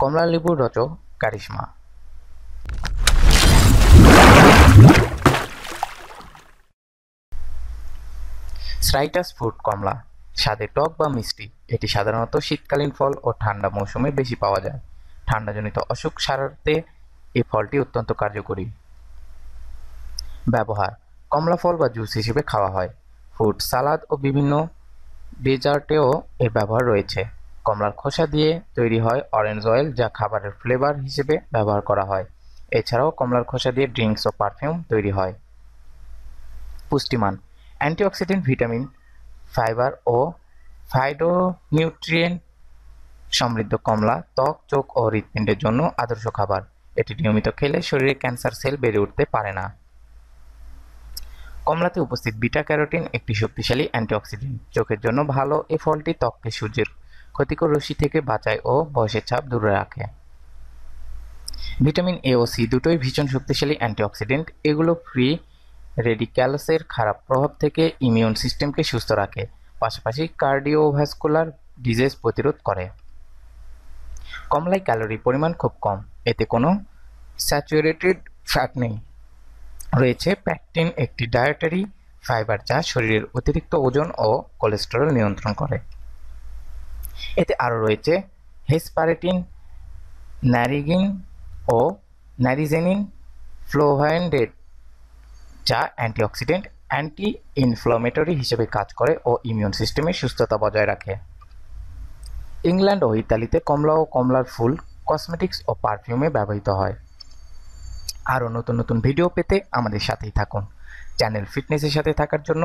কমলালেবুর রচ কারিশমা স্ট্রাইটাস fruit কমলা স্বাদে টক বা মিষ্টি এটি সাধারণত শীতকালীন ফল ও ঠান্ডা মৌসুমে বেশি পাওয়া যায় ঠান্ডাজনিত অসুখ সারাতে এই ফলটি অত্যন্ত কার্যকরী ব্যবহার কমলা ফল বা জুস হিসেবে খাওয়া হয় ফ্রুট সালাদ ও বিভিন্ন ডেজার্টেও এর ব্যবহার রয়েছে কমলার খোসা দিয়ে তৈরি হয় অরেঞ্জ অয়েল যা খাবারের ফ্লেভার হিসেবে ব্যবহার করা হয় এছাড়াও কমলার খোসা দিয়ে ড্রিঙ্কস ও পারফিউম তৈরি হয় পুষ্টিমান অ্যান্টিঅক্সিডেন্ট ভিটামিন ফাইবার ও ফাইডোনিউট্রিয়েন্ট সমৃদ্ধ কমলা ত্বক চোখ ও হৃৎপিণ্ডের জন্য আদর্শ খাবার এটি নিয়মিত খেলে শরীরে ক্যান্সার সেল বেড়ে উঠতে পারে না কমলাতে উপস্থিত বিটা ক্যারোটিন একটি শক্তিশালী অ্যান্টিঅক্সিডেন্ট চোখের জন্য ভালো এ ফলটি ত্বককে সূর্যের ক্ষতিকর রশ্মি থেকে বাঁচায় ও বয়সের ছাপ দূরে রাখে ভিটামিন এ ও সি দুটোই ভীষণ শক্তিশালী অ্যান্টিঅক্সিডেন্ট এগুলো ফ্রি রেডিক্যালসের খারাপ প্রভাব থেকে ইমিউন সিস্টেমকে সুস্থ রাখে পাশাপাশি কার্ডিওভাস্কুলার ডিজিজ প্রতিরোধ করে কমলায় ক্যালোরি পরিমাণ খুব কম এতে কোনো স্যাচুরেটেড ফ্যাট নেই রয়েছে প্যাকটিন একটি ডায়েটারি ফাইবার যা শরীরের অতিরিক্ত ওজন ও কোলেস্টেরল নিয়ন্ত্রণ করে এতে আরও রয়েছে হেসপারেটিন ন্যারিগিন ও ন্যারিজেনিন ফ্লোভাইন্ডেড যা অ্যান্টিঅক্সিডেন্ট অ্যান্টি ইনফ্লামেটরি হিসেবে কাজ করে ও ইমিউন সিস্টেমের সুস্থতা বজায় রাখে ইংল্যান্ড ও ইতালিতে কমলা ও কমলার ফুল কসমেটিক্স ও পারফিউমে ব্যবহৃত হয় আরও নতুন নতুন ভিডিও পেতে আমাদের সাথেই থাকুন চ্যানেল ফিটনেসের সাথে থাকার জন্য